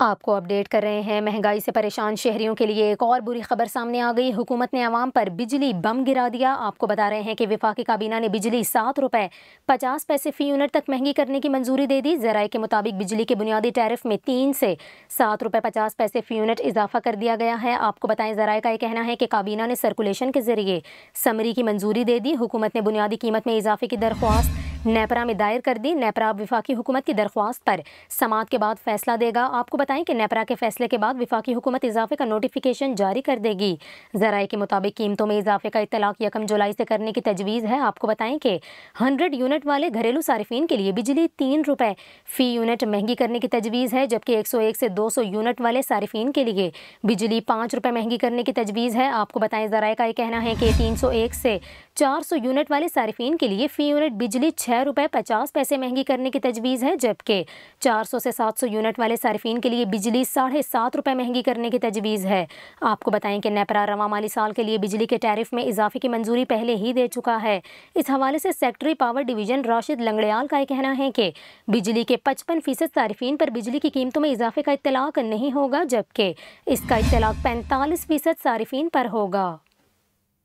आपको अपडेट कर रहे हैं महंगाई से परेशान शहरियों के लिए एक और बुरी खबर सामने आ गई हुकूमत ने आवाम पर बिजली बम गिरा दिया आपको बता रहे हैं कि विफाकी काबीना ने बिजली सात रुपये पचास पैसे फ़ी यूनिट तक महंगी करने की मंजूरी दे दी जराए के मुताबिक बिजली के बुनियादी टैरिफ में तीन से सात रुपये पचास पैसे फ़ी यूनिट इजाफा कर दिया गया है आपको बताएं जराए का ये कहना है कि काबीना ने सर्कुलेशन के जरिए समरी की मंजूरी दे दी हुकूमत ने बुनियादी कीमत में इजाफे की दरख्वास्त नेपरा में दायर कर दी नेपरा अब विफाकी हुकूमत की दरख्वास्त पर समात के बाद फैसला देगा आपको बताएं कि नेपरा के फैसले के बाद विफाकी हुकूमत इजाफे का नोटिफिकेशन जारी कर देगी जराए के मुताबिक कीमतों में इजाफे का इतलाक यकम जुलाई से करने की तजवीज़ है आपको बताएं कि हंड्रेड यूनिट वाले घरेलू सार्फिन के लिए बिजली तीन रुपये फ़ी यूनिट महंगी करने की तजवीज़ है जबकि एक सौ एक से दो सौ यूनिट वाले सार्फिन के लिए बिजली पाँच रुपये महंगी करने की तजवीज़ है आपको बताएं जराए का ये कहना है कि तीन सौ एक से चार सौ यूनिट वाले सार्फिन के लिए फ़ी यूनिट बिजली छः छः रुपये पचास पैसे महंगी करने की तजवीज़ है जबकि चार सौ से सात सौ यूनिट वाले सार्फिन के लिए बिजली साढ़े सात रुपये महंगी करने की तजवीज़ है आपको बताएं कि नेपरा रवा माली साल के लिए बिजली के टैरिफ में इजाफे की मंजूरी पहले ही दे चुका है इस हवाले से secretary power division Rashid Langrial का कहना है कि बिजली के पचपन फ़ीसद सार्फिन पर बिजली की कीमतों में इजाफे का इतलाक नहीं होगा जबकि इसका इतलाक पैंतालीस फ़ीसद सार्फिन पर होगा